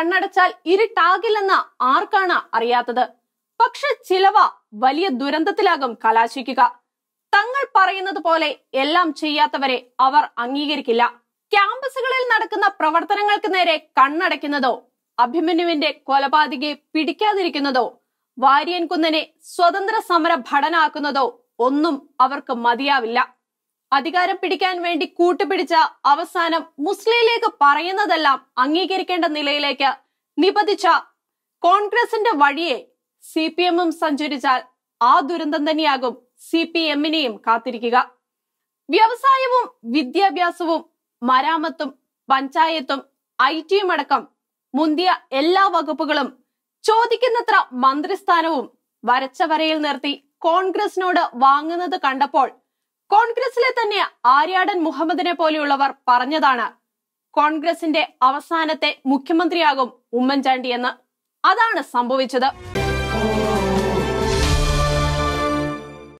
കണ്ണടച്ചാൽ ഇരുട്ടാകില്ലെന്ന് ആർക്കാണ് അറിയാത്തത് പക്ഷെ ചിലവ വലിയ ദുരന്തത്തിലാകും കലാശിക്കുക തങ്ങൾ പറയുന്നത് പോലെ എല്ലാം ചെയ്യാത്തവരെ അവർ അംഗീകരിക്കില്ല ക്യാമ്പസുകളിൽ നടക്കുന്ന പ്രവർത്തനങ്ങൾക്ക് നേരെ കണ്ണടയ്ക്കുന്നതോ അഭിമന്യുവിന്റെ കൊലപാതകയെ പിടിക്കാതിരിക്കുന്നതോ വാര്യൻകുന്നനെ സ്വതന്ത്ര സമര ഭടനാക്കുന്നതോ ഒന്നും അവർക്ക് മതിയാവില്ല അധികാരം പിടിക്കാൻ വേണ്ടി കൂട്ടുപിടിച്ച അവസാനം മുസ്ലിം ലീഗ് പറയുന്നതെല്ലാം അംഗീകരിക്കേണ്ട നിലയിലേക്ക് നിപതിച്ച കോൺഗ്രസിന്റെ വഴിയെ സി പി എമ്മും സഞ്ചരിച്ചാൽ ആ ദുരന്തം തന്നെയാകും സി പി എമ്മിനെയും കാത്തിരിക്കുക വ്യവസായവും വിദ്യാഭ്യാസവും മരാമത്തും പഞ്ചായത്തും ഐ ടിയും അടക്കം മുന്തിയ എല്ലാ വകുപ്പുകളും ചോദിക്കുന്നത്ര മന്ത്രിസ്ഥാനവും വരച്ച വരയിൽ നിർത്തി കോൺഗ്രസിനോട് വാങ്ങുന്നത് കണ്ടപ്പോൾ കോൺഗ്രസിലെ തന്നെ ആര്യാടൻ മുഹമ്മദിനെ പോലെയുള്ളവർ പറഞ്ഞതാണ് കോൺഗ്രസിന്റെ അവസാനത്തെ മുഖ്യമന്ത്രിയാകും ഉമ്മൻചാണ്ടി എന്ന് അതാണ് സംഭവിച്ചത്